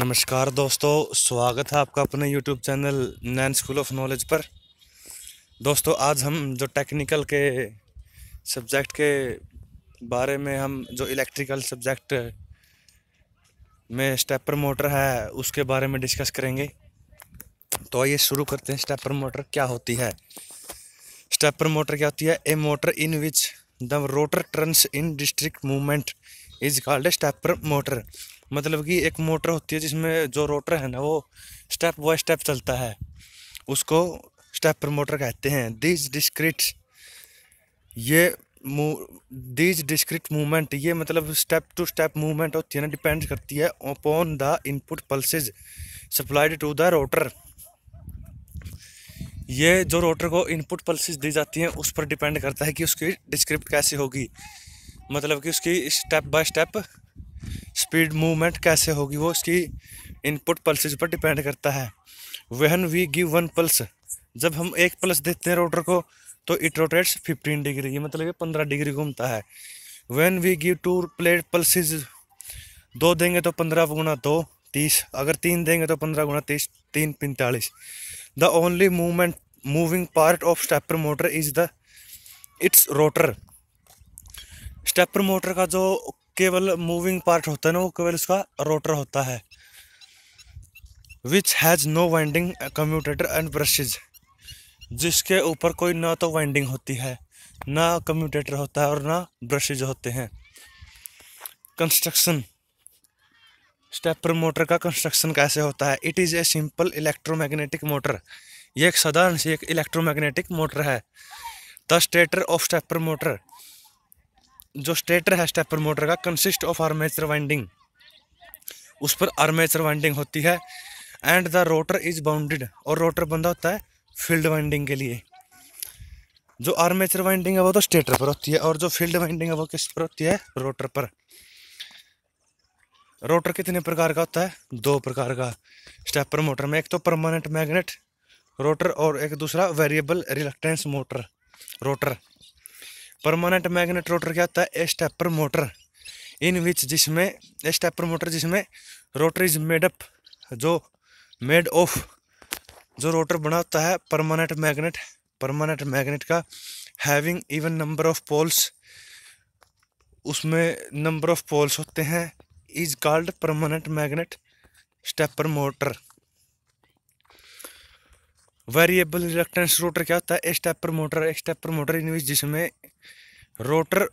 नमस्कार दोस्तों स्वागत है आपका अपने YouTube channel Nain school of knowledge पर दोस्तों आज हम जो टेक्निकल के सब्जेक्ट के बारे में हम जो इलेक्ट्रिकल सब्जेक्ट में स्टेपर मोटर है उसके बारे में डिस्कस करेंगे तो आइए शुरू करते हैं स्टेपर मोटर क्या होती है स्टेपर मोटर क्या होती है a motor in which the rotor turns in discrete movement is called stepper motor मतलब कि एक मोटर होती है जिसमें जो रोटर है ना वो स्टेप बाय स्टेप चलता है उसको स्टेप मोटर कहते हैं दिस डिस्क्रिट ये दिस डिस्क्रिट मूवमेंट ये मतलब स्टेप टू स्टेप मूवमेंट होती है ना डिपेंड करती है upon the input pulses supplied to the rotor ये जो रोटर को इनपुट पल्सेज दी जाती हैं उस पर डिपेंड करता है कि उसकी डिस्क्रिप्ट कैसी होगी मतलब कि उसकी step by step speed movement कैसे होगी वो इसकी इनपुट पल्सेज पर डिपेंड करता है when we give one pulse जब हम एक पल्स देते हैं रोटर को तो इट रोटेट्स फिफ्टीन डिग्री मतलब ये पंद्रह डिग्री घूमता है when we give two plate pulses दो देंगे तो पंद्रह गुना दो तीस अगर तीन देंगे तो पंद्रह गुना तीस तीन पैंतालीस the only movement moving part of stepper motor is the it's rotor stepper motor का जो केवल मूविंग पार्ट होता है ना वो केवल उसका रोटर होता है which has no winding commutator and brushes जिसके ऊपर कोई ना तो वाइंडिंग होती है ना कम्यूटेटर होता है और ना ब्रशेज होते हैं कंस्ट्रक्शन स्टेपर मोटर का कंस्ट्रक्शन कैसे होता है it is a simple electromagnetic motor यह एक साधारण सी एक इलेक्ट्रोमैग्नेटिक मोटर है the stator of stepper motor जो स्टेटर है स्टेपर मोटर का कंसिस्ट ऑफ आर्मेचर वाइंडिंग उस पर आर्मेचर वाइंडिंग होती है and the rotor is bounded और रोटर बंदा होता है फील्ड वाइंडिंग के लिए जो आर्मेचर वाइंडिंग है वो तो स्टेटर पर होती है और जो फील्ड वाइंडिंग है वो किस पर होती है रोटर पर रोटर कितने प्रकार का होता है दो प्रकार का स्टेपर मोटर में एक तो परमानेंट मैग्नेट रोटर और एक दूसरा variable reluctance motor rotor permanent magnet rotor क्या होता है स्टेपर मोटर इन विच जिसमें स्टेपर मोटर जिसमें रोटर इज मेड अप जो मेड ऑफ जो रोटर बना होता है परमानेंट मैग्नेट परमानेंट मैग्नेट का having even number of poles उसमें नंबर ऑफ पोल्स होते हैं is called permanent magnet stepper motor variable reluctance rotor क्या होता है stepper motor stepper motor in which जिसमें रोटर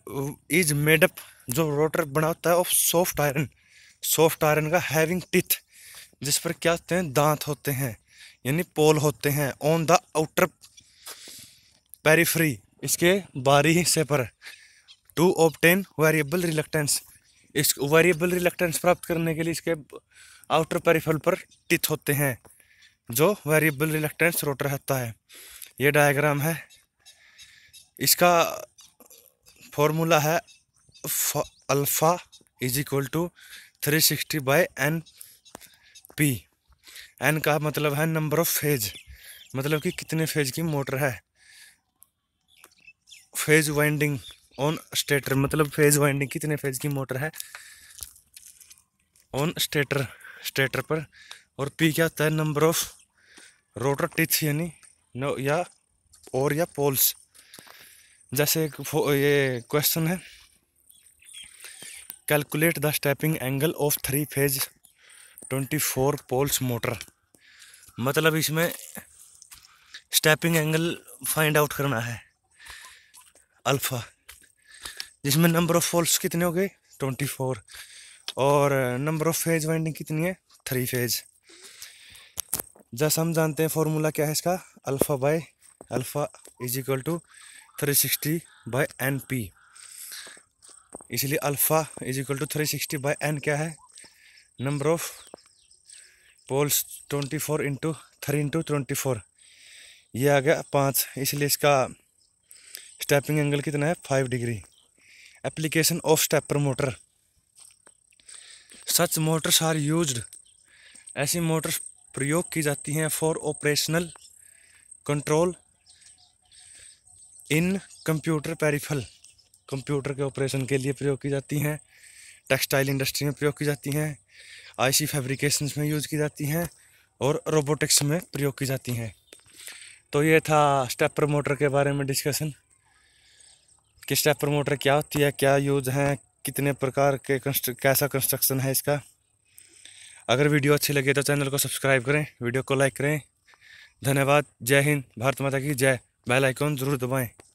इज मेडअप जो रोटर बना होता है of soft iron soft iron का हैविंग टिथ जिस पर क्या होते हैं दांत होते हैं यानी पोल होते हैं ऑन द आउटर पेरीफ्री इसके बाहरी हिस्से पर टू ऑप्टेन वेरिएबल रिलक्टेंस इस वेरिएबल रिलक्टेंस प्राप्त करने के लिए इसके आउटर पेरीफल पर टिथ होते हैं जो वेरिएबल रिलक्टेंस रोटर रहता है ये डायग्राम है इसका फॉर्मूला है alpha is equal to three sixty by N P N का मतलब है नंबर ऑफ फेज मतलब कि कितने फेज की मोटर है फेज वाइंडिंग ऑन स्टेटर मतलब फेज वाइंडिंग कितने फेज की मोटर है ऑन स्टेटर स्टेटर पर और पी क्या होता है नंबर ऑफ रोटर टिथ यानी या और या पोल्स जैसे ये क्वेश्चन है calculate the stepping angle of three phase twenty four poles motor मतलब इसमें स्टेपिंग एंगल फाइंड आउट करना है अल्फ़ा जिसमें नंबर ऑफ पोल्स कितने हो गए ट्वेंटी फोर और नंबर ऑफ फेज वाइंडिंग कितनी है थ्री फेज जैसा हम जानते हैं फॉर्मूला क्या है इसका alpha by alpha is equal to three sixty by N P इसलिए alpha is equal to three sixty by N क्या है number of poles twenty four into three into twenty four ये आ गया पाँच इसलिए इसका स्टेपिंग एंगल कितना है five degree application of stepper motor such motors are used ऐसी मोटर्स प्रयोग की जाती हैं for operational control in computer peripheral computer के ऑपरेशन के लिए प्रयोग की जाती हैं टेक्सटाइल इंडस्ट्री में प्रयोग की जाती हैं आईसी फैब्रिकेशंस में यूज़ की जाती हैं और रोबोटिक्स में प्रयोग की जाती हैं तो ये था स्टेपर मोटर के बारे में डिस्कशन कि स्टेपर मोटर क्या होती है क्या यूज़ हैं कितने प्रकार के कंस्ट्र कैसा कंस्ट्रक्शन है इसका अगर वीडियो अच्छी लगे तो चैनल को सब्सक्राइब करें वीडियो को लाइक करें धन्यवाद जय हिंद भारत माता की जय बेल आइकन जरुर दबाएं